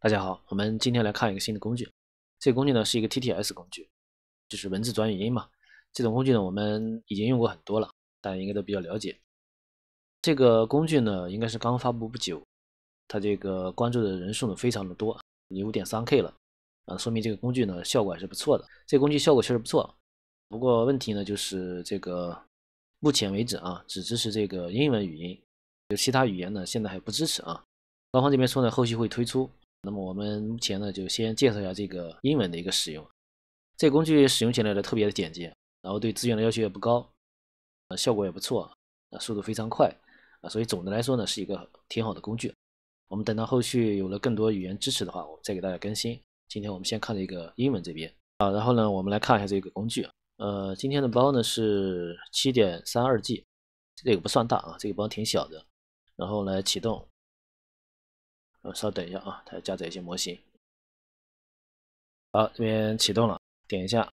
大家好，我们今天来看一个新的工具。这个工具呢是一个 TTS 工具，就是文字转语音嘛。这种工具呢我们已经用过很多了，大家应该都比较了解。这个工具呢应该是刚发布不久，它这个关注的人数呢非常的多，有 5.3K 了，啊，说明这个工具呢效果还是不错的。这个工具效果确实不错，不过问题呢就是这个目前为止啊只支持这个英文语音，就其他语言呢现在还不支持啊。官方这边说呢，后续会推出。那么我们目前呢，就先介绍一下这个英文的一个使用。这工具使用起来呢特别的简洁，然后对资源的要求也不高，呃，效果也不错，啊，速度非常快，啊，所以总的来说呢是一个挺好的工具。我们等到后续有了更多语言支持的话，我们再给大家更新。今天我们先看这个英文这边啊，然后呢，我们来看一下这个工具，呃，今天的包呢是七点三二 G，这个不算大啊，这个包挺小的，然后来启动。稍等一下啊，它要加载一些模型。好，这边启动了，点一下。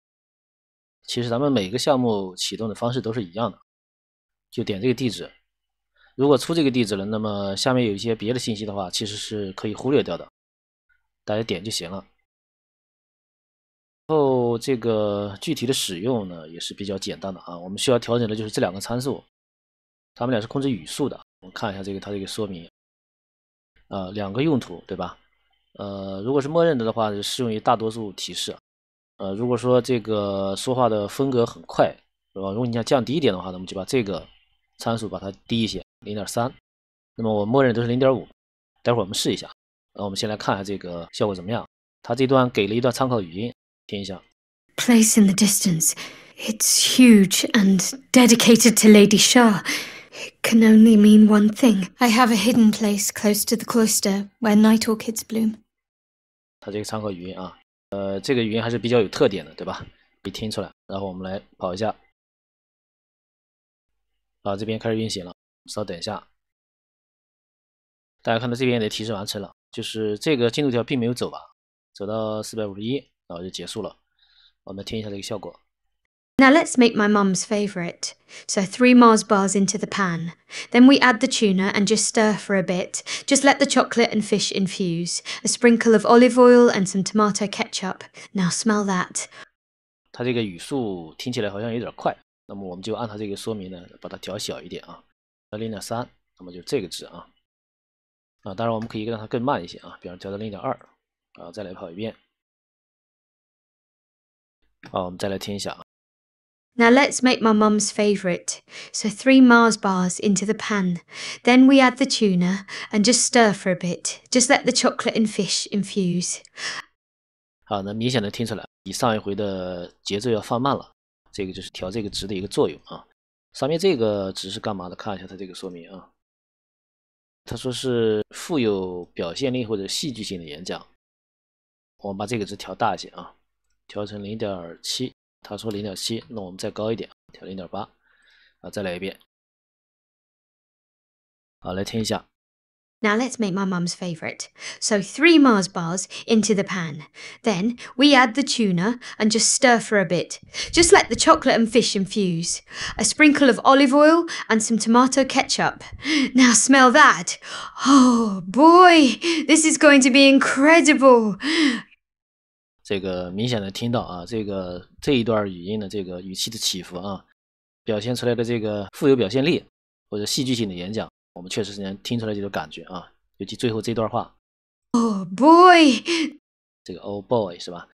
其实咱们每个项目启动的方式都是一样的，就点这个地址。如果出这个地址了，那么下面有一些别的信息的话，其实是可以忽略掉的，大家点就行了。然后这个具体的使用呢，也是比较简单的啊。我们需要调整的就是这两个参数，他们俩是控制语速的。我看一下这个它这个说明。呃，两个用途，对吧？呃，如果是默认的的话，就适用于大多数提示。呃，如果说这个说话的风格很快，是吧？如果你想降低一点的话，那么就把这个参数把它低一些，零点三。那么我默认都是零点五，待会儿我们试一下。那我们先来看一下这个效果怎么样。它这段给了一段参考语音，听一下。Place in the distance, it's huge and dedicated to Lady s h a w Can only mean one thing. I have a hidden place close to the cloister where night orchids bloom. 它这个参考语音啊，呃，这个语音还是比较有特点的，对吧？可以听出来。然后我们来跑一下，啊，这边开始运行了。稍等一下，大家看到这边的提示完成了，就是这个进度条并没有走吧，走到四百五十一，然后就结束了。我们听一下这个效果。Now let's make my mum's favourite. So three Mars bars into the pan. Then we add the tuna and just stir for a bit. Just let the chocolate and fish infuse. A sprinkle of olive oil and some tomato ketchup. Now smell that. 它这个语速听起来好像有点快，那么我们就按它这个说明呢，把它调小一点啊，到零点三，那么就这个值啊。啊，当然我们可以让它更慢一些啊，比方调到零点二啊，再来跑一遍。好，我们再来听一下啊。Now let's make my mum's favourite. So three Mars bars into the pan. Then we add the tuna and just stir for a bit. Just let the chocolate and fish infuse. 好，那明显的听出来，比上一回的节奏要放慢了。这个就是调这个值的一个作用啊。上面这个值是干嘛的？看一下它这个说明啊。它说是富有表现力或者戏剧性的演讲。我们把这个值调大一些啊，调成零点七。他说零点七，那我们再高一点，调零点八，啊，再来一遍。好，来听一下。Now let's make my mum's favourite. So three Mars bars into the pan. Then we add the tuna and just stir for a bit. Just let the chocolate and fish infuse. A sprinkle of olive oil and some tomato ketchup. Now smell that. Oh boy, this is going to be incredible. 这个明显的听到啊，这个这一段语音的这个语气的起伏啊，表现出来的这个富有表现力或者戏剧性的演讲，我们确实是能听出来这种感觉啊，尤其最后这段话，Oh boy，这个 Oh boy 是吧？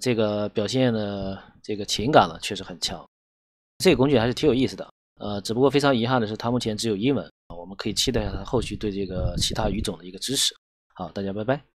这个表现的这个情感呢确实很强，这个工具还是挺有意思的，呃，只不过非常遗憾的是它目前只有英文啊，我们可以期待它后续对这个其他语种的一个支持。好，大家拜拜。